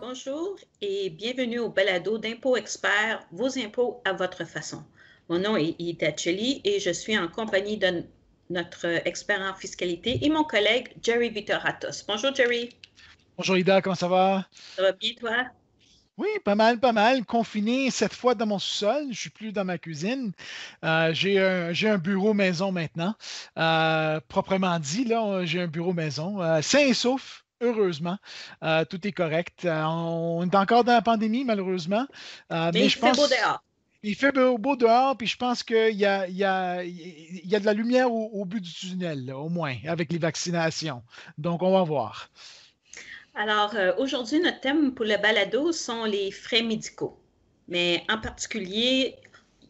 Bonjour et bienvenue au balado d'impôts experts, vos impôts à votre façon. Mon nom est Ida Chely et je suis en compagnie de notre expert en fiscalité et mon collègue Jerry Vitoratos. Bonjour Jerry. Bonjour Ida, comment ça va? Ça va bien toi? Oui, pas mal, pas mal. Confiné cette fois dans mon sous-sol. Je suis plus dans ma cuisine. Euh, j'ai, un, bureau maison maintenant. Euh, proprement dit, là, j'ai un bureau maison. saint euh, sain et sauf. Heureusement, tout est correct. on est encore dans la pandémie, malheureusement. mais, il fait beau dehors. Il fait beau, dehors, puis je pense qu'il y a, il y, a, de la lumière au, bout du tunnel, au moins, avec les vaccinations. Donc, on va voir. Alors, euh, aujourd'hui, notre thème pour le balado sont les frais médicaux, mais en particulier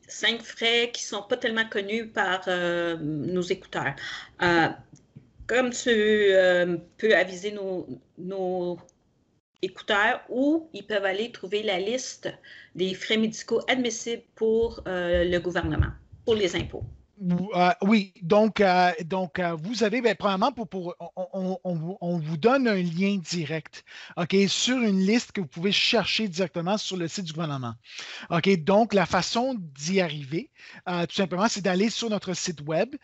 cinq frais qui ne sont pas tellement connus par euh, nos écouteurs. Euh, comme tu peux aviser nos, nos écouteurs où ils peuvent aller trouver la liste des frais médicaux admissibles pour le gouvernement, pour les impôts. Euh, oui, donc, euh, donc euh, vous avez, bien, premièrement, pour, pour on, on, vous donne un lien direct, OK, sur une liste que vous pouvez chercher directement sur le site du gouvernement. OK, donc, la façon d'y arriver, tout simplement, c'est d'aller sur notre site web.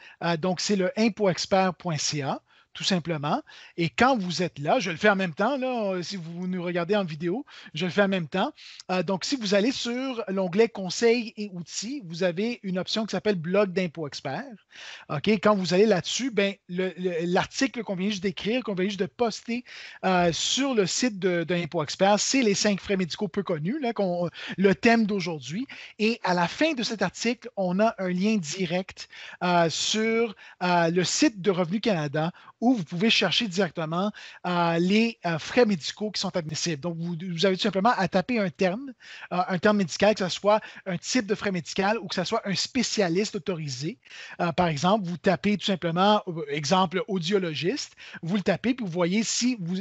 donc, c'est le impoexpert.ca tout simplement. Et quand vous êtes là, je le fais en même temps, si vous nous regardez en vidéo, je le fais en même temps. Euh, donc, si vous allez sur l'onglet Conseils et outils, vous avez une option qui s'appelle Blog d'impôt expert. OK? Quand vous allez là-dessus, ben, l'article qu'on vient juste d'écrire, qu'on vient juste de poster euh, sur le site d'Impôt de, expert, c'est les cinq frais médicaux peu connus, là, le thème d'aujourd'hui. Et à la fin de cet article, on a un lien direct euh, sur le site de Revenu Canada ou vous pouvez chercher directement euh, les euh, frais médicaux qui sont admissibles. Donc, vous, avez tout simplement à taper un terme, euh, un terme médical, que ce soit un type de frais médical ou que ce soit un spécialiste autorisé. par exemple, vous tapez tout simplement, exemple, audiologiste, vous le tapez, puis vous voyez si, vous,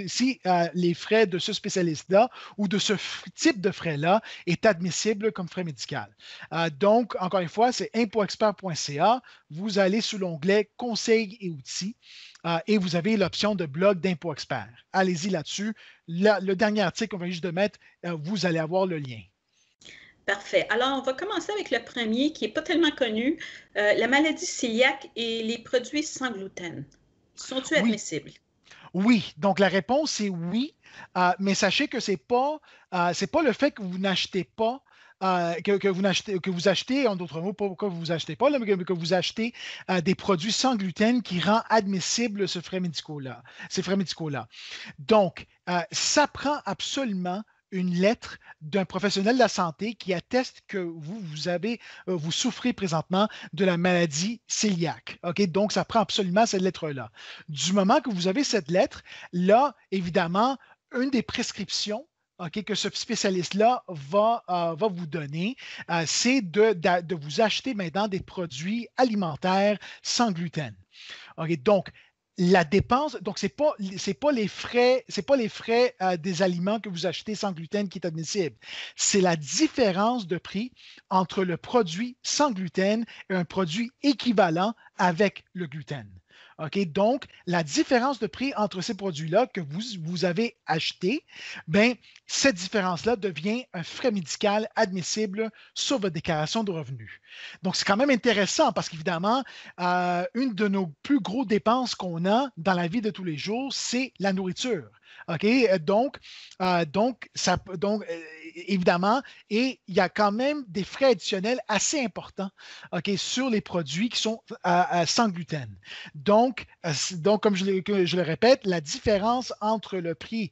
les frais de ce spécialiste-là ou de ce type de frais-là est admissible comme frais médical. donc, encore une fois, c'est impoexpert.ca. Vous allez sous l'onglet conseils et outils et vous avez l'option de blog d'Impôt Expert. Allez-y là-dessus. le dernier article qu'on va juste de mettre, euh, vous allez avoir le lien. Parfait. Alors, on va commencer avec le premier qui n'est pas tellement connu, euh, la maladie cœliaque et les produits sans gluten. Sont-ils admissibles? Oui. donc la réponse est oui, euh, mais sachez que ce n'est pas, pas, le fait que vous n'achetez pas euh, que, vous achetez, que vous achetez, en d'autres mots, pourquoi vous vous achetez pas, mais que, vous achetez euh, des produits sans gluten qui rend admissible ce frais médicaux-là, ces frais médicaux-là. Donc, euh, ça prend absolument une lettre d'un professionnel de la santé qui atteste que vous, vous, avez, vous souffrez présentement de la maladie cœliaque. Ok, Donc, ça prend absolument cette lettre-là. Du moment que vous avez cette lettre, là, évidemment, une des prescriptions que ce spécialiste-là va, euh, vous donner, euh, c'est de, vous acheter maintenant des produits alimentaires sans gluten. donc, la dépense, donc ce n'est pas, les frais, pas les frais euh, des aliments que vous achetez sans gluten qui est admissible. C'est la différence de prix entre le produit sans gluten et un produit équivalent avec le gluten. Donc, la différence de prix entre ces produits-là que vous, vous avez achetés, bien, cette différence-là devient un frais médical admissible sur votre déclaration de revenus. Donc, c'est quand même intéressant parce qu'évidemment, euh, une de nos plus grosses dépenses qu'on a dans la vie de tous les jours, c'est la nourriture. OK? Euh, donc, euh, donc, ça, donc évidemment, et il y a quand même des frais additionnels assez importants sur les produits qui sont euh, euh, sans gluten. Donc, euh, donc comme je, je le répète, la différence entre le prix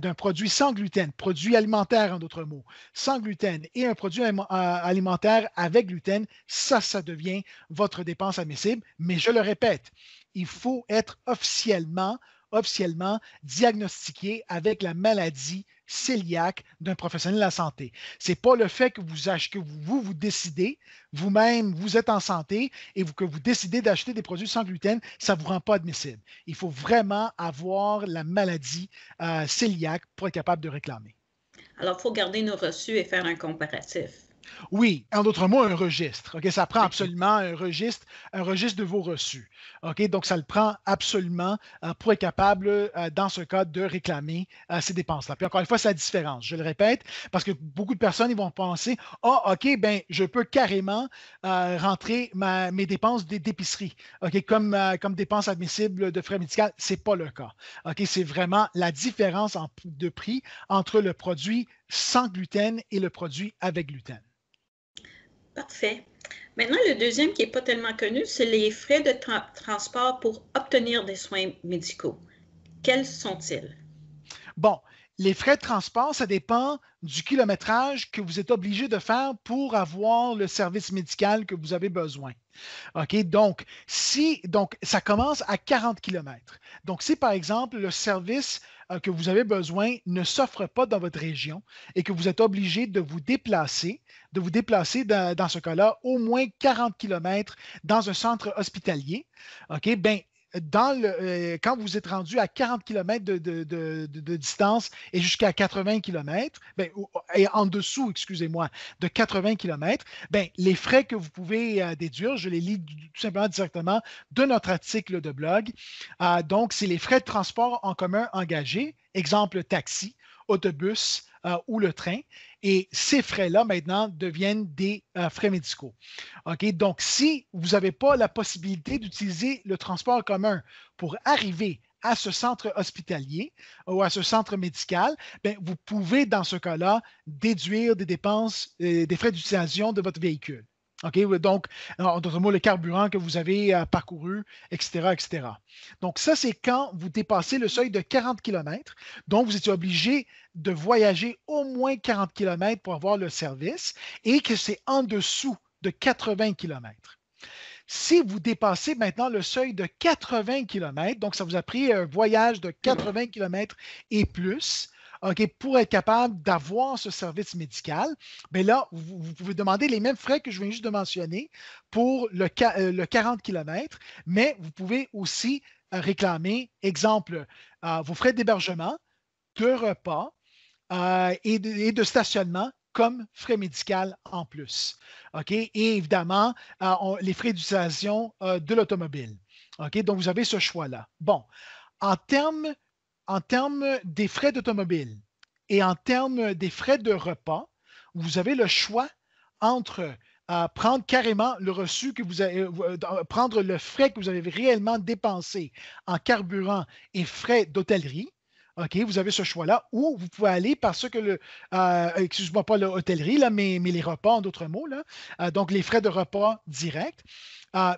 d'un produit sans gluten, produit alimentaire en d'autres mots, sans gluten et un produit alimentaire avec gluten, ça, ça devient votre dépense admissible. Mais je le répète, il faut être officiellement officiellement diagnostiqué avec la maladie cœliaque d'un professionnel de la santé. Ce n'est pas le fait que vous que vous, vous, décidez, vous-même, vous êtes en santé et que vous décidez d'acheter des produits sans gluten, ça ne vous rend pas admissible. Il faut vraiment avoir la maladie euh, pour être capable de réclamer. Alors, il faut garder nos reçus et faire un comparatif. Oui, en d'autres mots, un registre. Ça prend absolument un registre, un registre de vos reçus. Donc, ça le prend absolument euh, pour être capable, euh, dans ce cas, de réclamer euh, ces dépenses-là. Puis encore une fois, c'est la différence, je le répète, parce que beaucoup de personnes ils vont penser Ah, oh, OK, ben, je peux carrément rentrer ma, mes dépenses d'épicerie, OK, comme, comme dépenses admissibles de frais médicaux. Ce n'est pas le cas. OK, c'est vraiment la différence de prix entre le produit sans gluten et le produit avec gluten. Parfait. Maintenant, le deuxième qui n'est pas tellement connu, c'est les frais de transport pour obtenir des soins médicaux. Quels sont-ils? Bon, les frais de transport, ça dépend du kilométrage que vous êtes obligé de faire pour avoir le service médical que vous avez besoin. OK? Donc, si, donc ça commence à 40 km. Donc, si par exemple le service euh, que vous avez besoin ne s'offre pas dans votre région et que vous êtes obligé de vous déplacer, de vous déplacer dans, ce cas-là au moins 40 km dans un centre hospitalier, OK? Ben, euh, quand vous êtes rendu à 40 km de, distance et jusqu'à 80 km, ben, et en dessous, excusez-moi, de 80 km, ben, les frais que vous pouvez euh, déduire, je les lis tout simplement directement de notre article de blog. Euh, donc, c'est les frais de transport en commun engagés, exemple taxi, autobus, euh, ou le train. Et ces frais-là, maintenant, deviennent des euh, frais médicaux. Donc, si vous n'avez pas la possibilité d'utiliser le transport commun pour arriver à ce centre hospitalier ou à ce centre médical, ben, vous pouvez, dans ce cas-là, déduire des dépenses, euh, des frais d'utilisation de votre véhicule. OK, donc, en d'autres mots, le carburant que vous avez euh, parcouru, etc., etc. Donc, ça, c'est quand vous dépassez le seuil de 40 km. Donc, vous étiez obligé de voyager au moins 40 km pour avoir le service et que c'est en dessous de 80 km. Si vous dépassez maintenant le seuil de 80 km, donc ça vous a pris un voyage de 80 km et plus, OK, pour être capable d'avoir ce service médical, bien là, vous, pouvez demander les mêmes frais que je viens juste de mentionner pour le, 40 euh, km, mais vous pouvez aussi euh, réclamer, exemple, euh, vos frais d'hébergement, de repas et, de, stationnement comme frais médical en plus. OK? Et évidemment, les frais d'utilisation de l'automobile. OK? Donc, vous avez ce choix-là. Bon. En termes en termes des frais d'automobile et en termes des frais de repas, vous avez le choix entre euh, prendre carrément le reçu que vous avez, euh, euh, prendre le frais que vous avez réellement dépensé en carburant et frais d'hôtellerie. OK, vous avez ce choix-là, ou vous pouvez aller parce que le, excuse-moi, pas l'hôtellerie, là, mais, les repas, en d'autres mots, donc les frais de repas directs.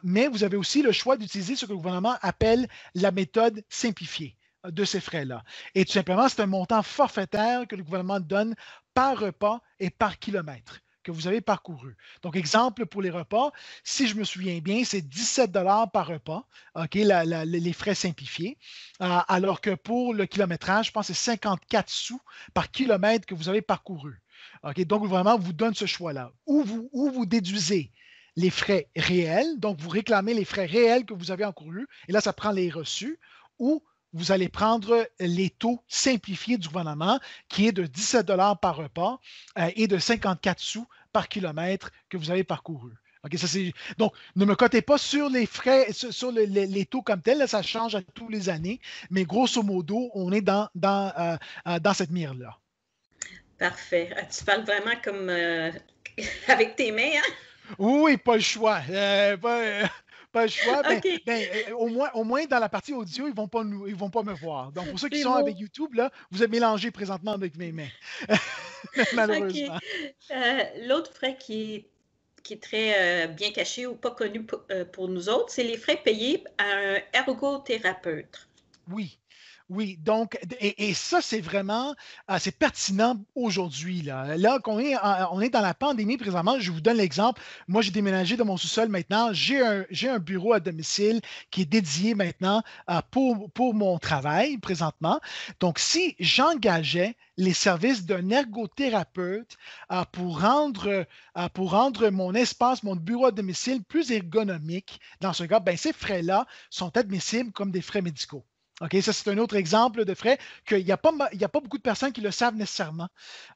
mais vous avez aussi le choix d'utiliser ce que le gouvernement appelle la méthode simplifiée de ces frais-là. Et tout simplement, c'est un montant forfaitaire que le gouvernement donne par repas et par kilomètre que vous avez parcouru. Donc, exemple pour les repas, si je me souviens bien, c'est 17 dollars par repas, OK, les frais simplifiés, euh, alors que pour le kilométrage, je pense que c'est 54 sous par kilomètre que vous avez parcouru. OK, donc, le gouvernement vous donne ce choix-là. Ou vous, vous déduisez les frais réels, donc vous réclamez les frais réels que vous avez encourus, et là, ça prend les reçus, ou vous allez prendre euh, les taux simplifiés du gouvernement, qui est de 17 par repas euh, et de 54 sous par kilomètre que vous avez parcouru. ça donc, ne me cotez pas sur les frais, sur, les, taux comme tels, ça change à tous les années, mais grosso modo, on est dans, euh, cette mire-là. Parfait. Ah, tu parles vraiment comme avec tes mains, hein? Oui, pas le choix pas choix. Ben, ben, euh, au, moins, au moins, dans la partie audio, ils ne vont, pas nous, ils vont pas me voir. Donc, pour ceux qui sont avec YouTube, là, vous êtes mélangés présentement avec mes mains. Malheureusement. Euh, l'autre frais qui est, qui est très euh, bien caché ou pas connu pour, pour nous autres, c'est les frais payés à un ergothérapeute. Oui. Oui, donc, et, ça, c'est vraiment, ah, pertinent aujourd'hui. Là, là qu'on on est dans la pandémie présentement, je vous donne l'exemple. Moi, j'ai déménagé de mon sous-sol maintenant. J'ai un, un bureau à domicile qui est dédié maintenant ah, pour, pour mon travail présentement. Donc, si j'engageais les services d'un ergothérapeute ah, pour, rendre, pour rendre mon espace, mon bureau à domicile plus ergonomique. Dans ce cas, ben, ces frais-là sont admissibles comme des frais médicaux. OK, ça, c'est un autre exemple de frais qu'il n'y a, pas, a pas beaucoup de personnes qui le savent nécessairement,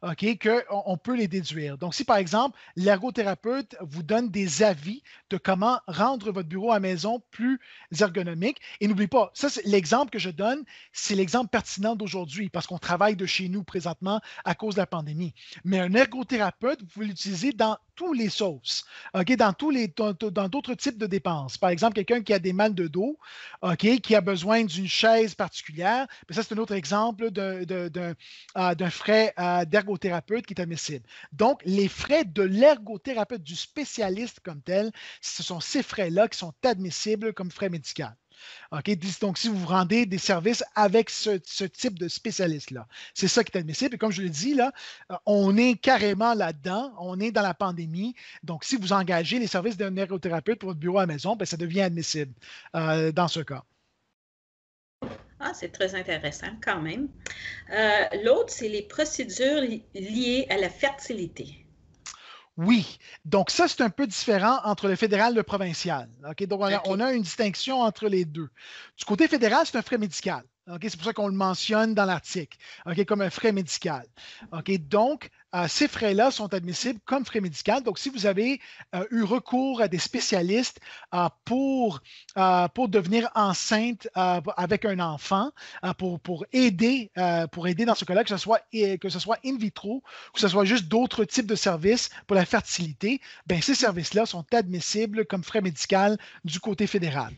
OK, qu'on on peut les déduire. Donc, si par exemple, l'ergothérapeute vous donne des avis de comment rendre votre bureau à maison plus ergonomique, et n'oubliez pas, ça, c'est l'exemple que je donne, c'est l'exemple pertinent d'aujourd'hui parce qu'on travaille de chez nous présentement à cause de la pandémie. Mais un ergothérapeute, vous pouvez l'utiliser dans les sauces, ok, dans tous les, dans d'autres types de dépenses. Par exemple, quelqu'un qui a des mal de dos, ok, qui a besoin d'une chaise particulière, mais ça, c'est un autre exemple d'un, euh, d'un frais euh, d'ergothérapeute qui est admissible. Donc, les frais de l'ergothérapeute, du spécialiste comme tel, ce sont ces frais-là qui sont admissibles comme frais médicaux. Donc, si vous vous rendez des services avec ce, type de spécialiste-là, c'est ça qui est admissible. Et comme je le dis, là, euh, on est carrément là-dedans. On est dans la pandémie. Donc, si vous engagez les services d'un ergothérapeute pour votre bureau à maison, ben, ça devient admissible euh, dans ce cas. Ah, c'est très intéressant quand même. Euh, l'autre, c'est les procédures liées à la fertilité. Oui. Donc, ça, c'est un peu différent entre le fédéral et le provincial. Donc, on a, une distinction entre les deux. Du côté fédéral, c'est un frais médical c'est pour ça qu'on le mentionne dans l'article, ok, comme un frais médical. Ok, donc, euh, ces frais-là sont admissibles comme frais médical. Donc, si vous avez euh, eu recours à des spécialistes euh, pour, pour devenir enceinte avec un enfant, pour, pour, aider, pour aider dans ce cas-là, que ce, soit, que ce soit in vitro, que ce soit juste d'autres types de services pour la fertilité, ben, ces services-là sont admissibles comme frais médical du côté fédéral.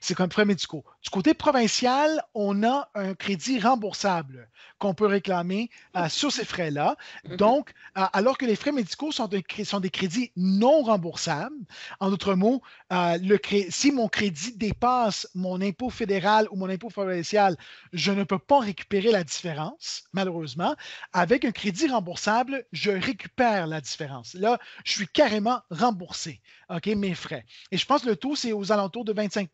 C'est comme frais médicaux. Du côté provincial, on a un crédit remboursable qu'on peut réclamer euh, ah. sur ces frais-là. Mm-hmm. Donc, euh, alors que les frais médicaux sont, des crédits non remboursables, en d'autres mots, euh, si mon crédit dépasse mon impôt fédéral ou mon impôt provincial, je ne peux pas récupérer la différence, malheureusement. Avec un crédit remboursable, je récupère la différence. Là, je suis carrément remboursé, OK, mes frais. Et je pense que le taux, c'est aux alentours de 20 25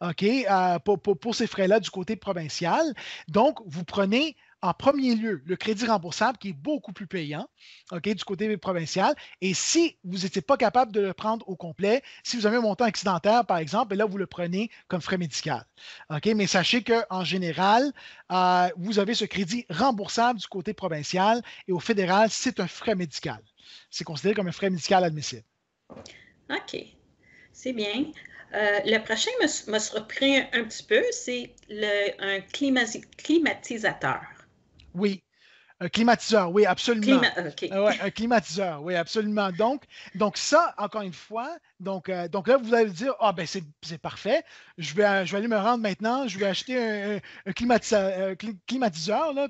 OK, euh, pour, ces frais-là du côté provincial. Donc, vous prenez en premier lieu le crédit remboursable qui est beaucoup plus payant OK, du côté provincial. Et si vous n'étiez pas capable de le prendre au complet, si vous avez un montant accidentaire, par exemple, ben là, vous le prenez comme frais médical. OK, mais sachez qu'en général, euh, vous avez ce crédit remboursable du côté provincial et au fédéral, c'est un frais médical. C'est considéré comme un frais médical admissible. OK. C'est bien. Euh, le prochain m'a surpris un, petit peu, c'est un climatisateur. Oui. Un climatiseur, oui, absolument. Euh, un climatiseur, oui, absolument. Donc, donc ça, encore une fois, donc, euh, donc là, vous allez dire, ah oh, ben c'est parfait, je vais, je vais aller me rendre maintenant, je vais acheter un, climatiseur,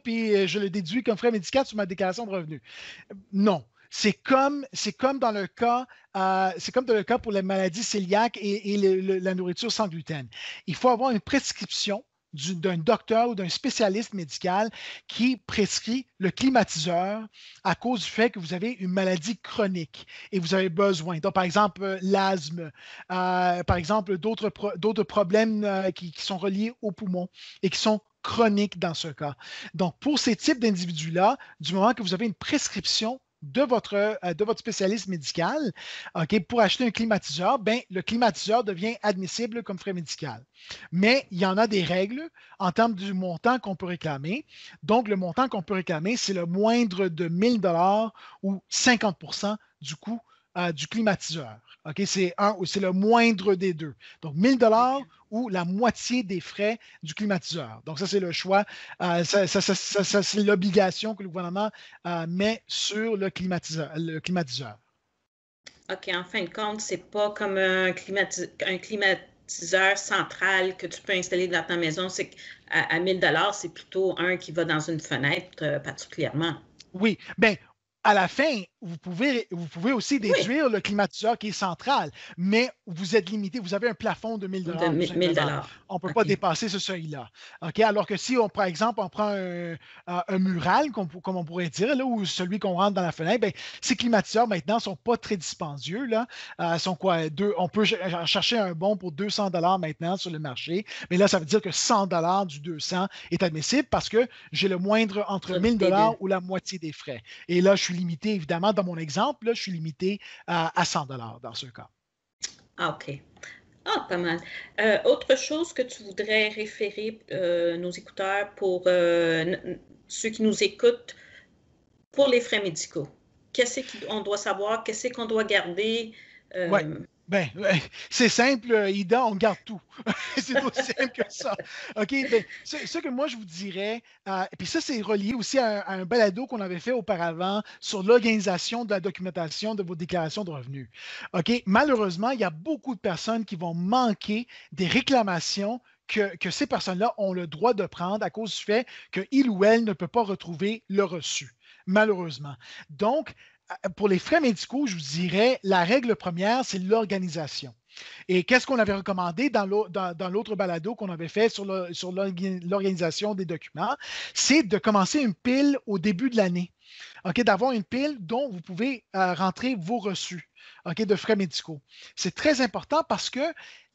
puis je le déduis comme frais médical sur ma déclaration de revenus. Non, c'est comme, c'est comme dans le cas, euh, c'est comme dans le cas pour les maladies cœliaques et, la nourriture sans gluten. Il faut avoir une prescription d'un docteur ou d'un spécialiste médical qui prescrit le climatiseur à cause du fait que vous avez une maladie chronique et vous avez besoin. Donc, par exemple, euh, l'asthme, euh, par exemple, d'autres problèmes qui, qui sont reliés aux poumons et qui sont chroniques dans ce cas. Donc, pour ces types d'individus-là, du moment que vous avez une prescription de votre, euh, de votre spécialiste médical pour acheter un climatiseur, ben, le climatiseur devient admissible comme frais médical. Mais il y en a des règles en termes du montant qu'on peut réclamer. Donc, le montant qu'on peut réclamer, c'est le moindre de 1000 dollars ou 50 du coût euh, du climatiseur. OK? C'est un ou c'est le moindre des deux. Donc, 1000 dollars ou la moitié des frais du climatiseur. Donc, ça, c'est le choix. Euh, ça, c'est l'obligation que le gouvernement euh, met sur le climatiseur. Le climatiseur. OK, en fin de compte, c'est pas comme un, un climatiseur central que tu peux installer dans ta maison. C'est à, 1 1000 dollars, c'est plutôt un qui va dans une fenêtre particulièrement. Oui, bien, à la fin, vous pouvez, vous pouvez aussi déduire le climatiseur qui est central, mais vous êtes limité. Vous avez un plafond de 1000 dollars. On ne peut pas dépasser ce seuil-là. Ok, Alors que si, on, par exemple, on prend un, mural, comme on pourrait dire, là, ou celui qu'on rentre dans la fenêtre, ben, ces climatiseurs maintenant ne sont pas très dispendieux. Là. Euh, sont quoi, on peut chercher un bon pour 200 dollars maintenant sur le marché, mais là, ça veut dire que 100 dollars du 200 est admissible parce que j'ai le moindre entre 1000 dollars ou la moitié des frais. Et là, je suis limité, évidemment, dans mon exemple, là, je suis limité à, 100 dans ce cas. Ah, OK. Ah, pas mal. Euh, autre chose que tu voudrais référer euh, nos écouteurs pour euh, ceux qui nous écoutent pour les frais médicaux? Qu'est-ce qu'on doit savoir? Qu'est-ce qu'on doit garder? Oui. Ben, c'est simple, euh, Ida, on garde tout. c'est aussi simple que ça. OK, ben, ce, que moi, je vous dirais, et euh, puis ça, c'est relié aussi à, un balado qu'on avait fait auparavant sur l'organisation de la documentation de vos déclarations de revenus. OK, malheureusement, il y a beaucoup de personnes qui vont manquer des réclamations que, que, ces personnes-là ont le droit de prendre à cause du fait qu'il ou elle ne peut pas retrouver le reçu, malheureusement. Donc, pour les frais médicaux, je vous dirais, la règle première, c'est l'organisation. Et qu'est-ce qu'on avait recommandé dans l'autre balado qu'on avait fait sur l'organisation des documents? C'est de commencer une pile au début de l'année. d'avoir une pile dont vous pouvez euh, rentrer vos reçus de frais médicaux. C'est très important parce que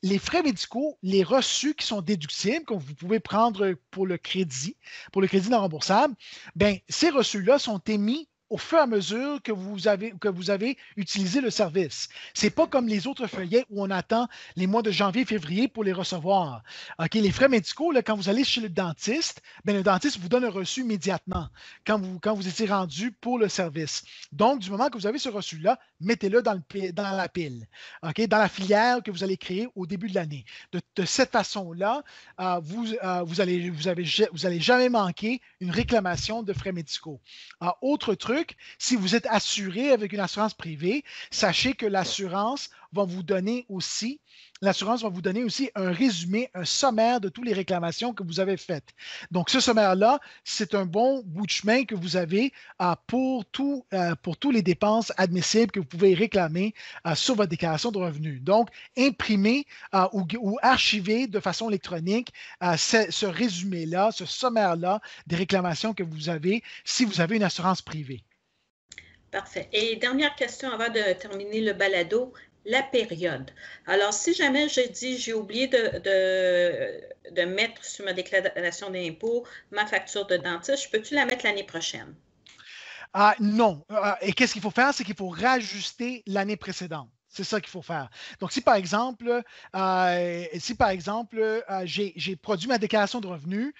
les frais médicaux, les reçus qui sont déductibles, que vous pouvez prendre pour le crédit, pour le crédit non remboursable, bien, ces reçus-là sont émis au fur et à mesure que vous avez, que vous avez utilisé le service. Ce n'est pas comme les autres feuillets où on attend les mois de janvier, février pour les recevoir. OK, les frais médicaux, quand vous allez chez le dentiste, ben, le dentiste vous donne un reçu immédiatement quand vous, quand vous étiez rendu pour le service. Donc, du moment que vous avez ce reçu-là, mettez-le dans, dans la pile, OK, dans la filière que vous allez créer au début de l'année. De, cette façon-là, euh, vous, euh, vous n'allez vous, avez, vous jamais manquer une réclamation de frais médicaux. Ah, autre truc, si vous êtes assuré avec une assurance privée, sachez que l'assurance va vous donner aussi l'assurance va vous donner aussi un résumé, un sommaire de toutes les réclamations que vous avez faites. Donc, ce sommaire-là, c'est un bon bout de chemin que vous avez euh, pour, tout, euh, pour toutes les dépenses admissibles que vous pouvez réclamer euh, sur votre déclaration de revenus. Donc, imprimez ou, ou archivez de façon électronique ce résumé-là, ce sommaire-là des réclamations que vous avez si vous avez une assurance privée. Parfait. Et dernière question avant de terminer le balado, la période. Alors, si jamais j'ai dit j'ai oublié de, de, de, mettre sur ma déclaration d'impôt ma facture de dentiste, peux-tu la mettre l'année prochaine? Ah, non. Ah, et qu'est-ce qu'il faut faire? C'est qu'il faut rajuster l'année précédente. C'est ça qu'il faut faire. Donc, si par exemple, euh, euh, si par exemple, euh, j'ai produit ma déclaration de revenus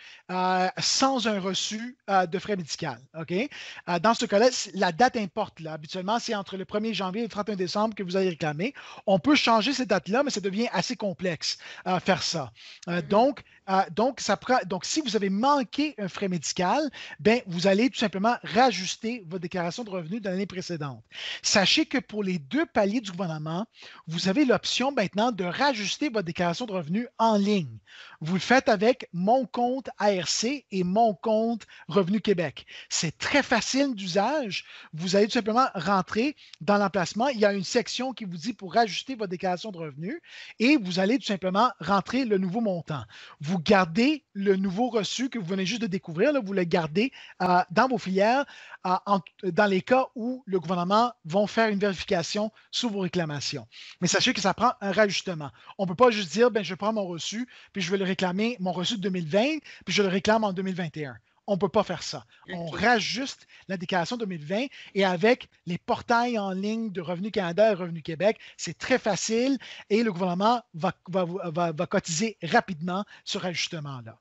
sans un reçu de frais médical, OK? dans ce cas-là, la date importe. Là. Habituellement, c'est entre le 1er janvier et le 31 décembre que vous allez réclamer. On peut changer cette date-là, mais ça devient assez complexe à faire ça. Mm-hmm. donc, donc, ça prend, donc, si vous avez manqué un frais médical, ben, vous allez tout simplement rajuster votre déclaration de revenus de l'année précédente. Sachez que pour les deux paliers du gouvernement, vous avez l'option maintenant de rajuster votre déclaration de revenus en ligne. Vous le faites avec mon compte ARC et mon compte Revenu Québec. C'est très facile d'usage. Vous allez tout simplement rentrer dans l'emplacement. Il y a une section qui vous dit pour rajuster votre déclaration de revenus et vous allez tout simplement rentrer le nouveau montant. Vous gardez le nouveau reçu que vous venez juste de découvrir. vous le gardez euh, dans vos filières euh, dans les cas où le gouvernement va faire une vérification sur vos réclamations. Mais sachez que ça prend un rajustement. On ne peut pas juste dire, ben, je prends mon reçu, puis je vais le réclamer, mon reçu de 2020, puis je le réclame en 2021. On ne peut pas faire ça. On rajuste la déclaration 2020 et avec les portails en ligne de Revenu Canada et Revenu Québec, c'est très facile et le gouvernement va, va, cotiser rapidement ce rajustement-là.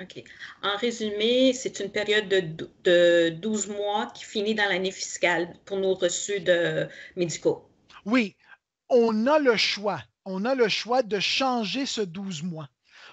OK. En résumé, c'est une période de, de 12 mois qui finit dans l'année fiscale pour nos reçus de médicaux. Oui, on a le choix. On a le choix de changer ce 12 mois.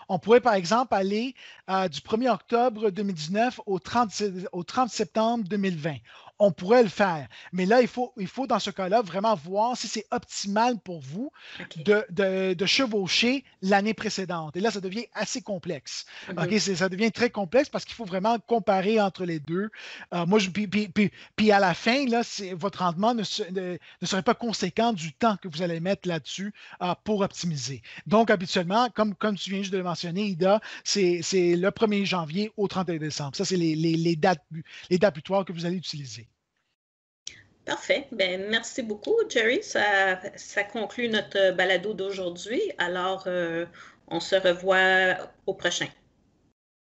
On pourrait, par exemple, aller euh, du 1er octobre 2019 au 30, au 30 septembre 2020 on pourrait le faire. Mais là, il faut, il faut dans ce cas-là vraiment voir si c'est optimal pour vous de, chevaucher l'année précédente. Et là, ça devient assez complexe. Ok, Ça devient très complexe parce qu'il faut vraiment comparer entre les deux. Euh, moi, puis, puis, puis, puis, à la fin, là, votre rendement ne, serait pas conséquent du temps que vous allez mettre là-dessus euh, pour optimiser. Donc, habituellement, comme, comme tu viens juste de le mentionner, Ida, c'est le 1er janvier au 31 décembre. Ça, c'est les, dates, les dates butoirs que vous allez utiliser. Parfait. Ben, merci beaucoup, Jerry. Ça, conclut notre euh, balado d'aujourd'hui. Alors, euh, on se revoit au prochain.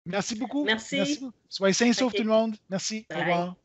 Merci beaucoup. Merci. Soyez sains et saufs, tout le monde. Merci. Au revoir.